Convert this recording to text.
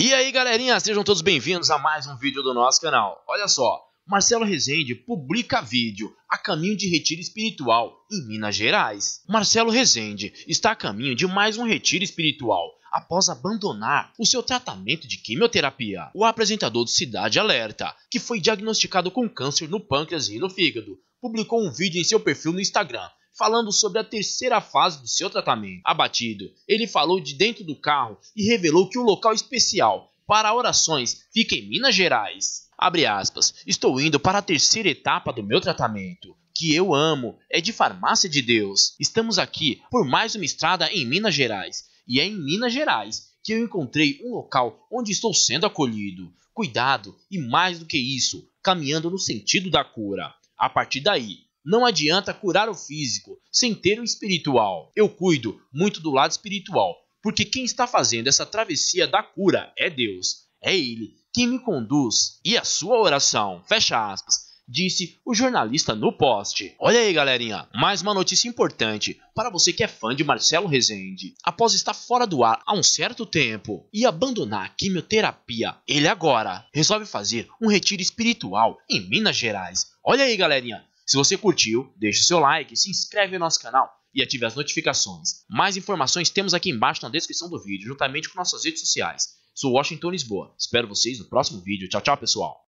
E aí galerinha, sejam todos bem-vindos a mais um vídeo do nosso canal. Olha só, Marcelo Rezende publica vídeo a caminho de retiro espiritual em Minas Gerais. Marcelo Rezende está a caminho de mais um retiro espiritual após abandonar o seu tratamento de quimioterapia. O apresentador do Cidade Alerta, que foi diagnosticado com câncer no pâncreas e no fígado, publicou um vídeo em seu perfil no Instagram falando sobre a terceira fase do seu tratamento. Abatido, ele falou de dentro do carro e revelou que um local especial para orações fica em Minas Gerais. Abre aspas, estou indo para a terceira etapa do meu tratamento que eu amo, é de Farmácia de Deus. Estamos aqui por mais uma estrada em Minas Gerais. E é em Minas Gerais que eu encontrei um local onde estou sendo acolhido, cuidado e mais do que isso, caminhando no sentido da cura. A partir daí, não adianta curar o físico sem ter o espiritual. Eu cuido muito do lado espiritual, porque quem está fazendo essa travessia da cura é Deus. É Ele quem me conduz e a sua oração. Fecha aspas disse o jornalista no post. Olha aí, galerinha, mais uma notícia importante para você que é fã de Marcelo Rezende. Após estar fora do ar há um certo tempo e abandonar a quimioterapia, ele agora resolve fazer um retiro espiritual em Minas Gerais. Olha aí, galerinha, se você curtiu, deixe seu like, se inscreve no nosso canal e ative as notificações. Mais informações temos aqui embaixo na descrição do vídeo, juntamente com nossas redes sociais. Sou Washington Lisboa. Espero vocês no próximo vídeo. Tchau, tchau, pessoal.